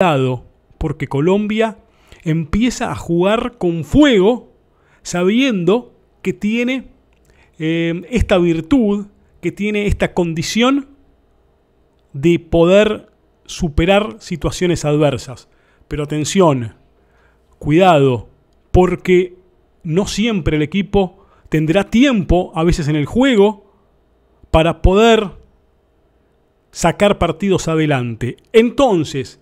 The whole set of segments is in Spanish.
dado porque Colombia empieza a jugar con fuego sabiendo que tiene eh, esta virtud, que tiene esta condición de poder superar situaciones adversas. Pero atención, cuidado, porque no siempre el equipo tendrá tiempo, a veces en el juego, para poder sacar partidos adelante. Entonces,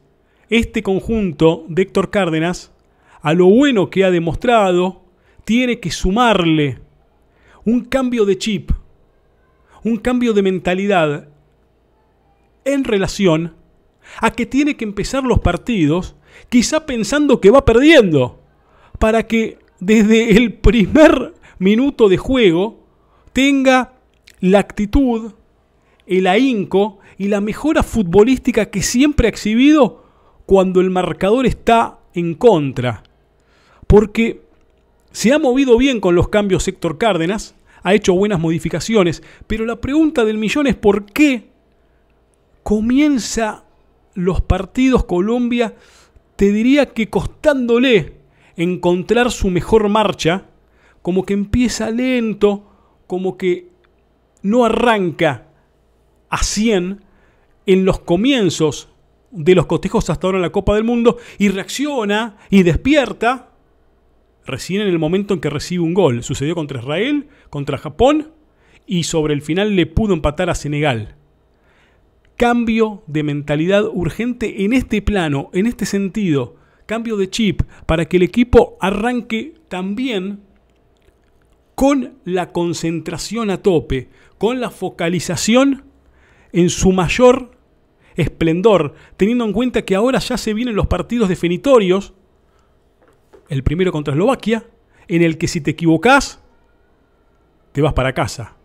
este conjunto de Héctor Cárdenas, a lo bueno que ha demostrado, tiene que sumarle un cambio de chip, un cambio de mentalidad en relación a que tiene que empezar los partidos quizá pensando que va perdiendo, para que desde el primer minuto de juego tenga la actitud, el ahínco y la mejora futbolística que siempre ha exhibido cuando el marcador está en contra. Porque se ha movido bien con los cambios Héctor Cárdenas, ha hecho buenas modificaciones, pero la pregunta del millón es por qué comienza los partidos Colombia, te diría que costándole encontrar su mejor marcha, como que empieza lento, como que no arranca a 100 en los comienzos de los cotejos hasta ahora en la Copa del Mundo y reacciona y despierta recién en el momento en que recibe un gol. Sucedió contra Israel, contra Japón y sobre el final le pudo empatar a Senegal. Cambio de mentalidad urgente en este plano, en este sentido. Cambio de chip para que el equipo arranque también con la concentración a tope, con la focalización en su mayor esplendor, teniendo en cuenta que ahora ya se vienen los partidos definitorios, el primero contra Eslovaquia, en el que si te equivocás, te vas para casa.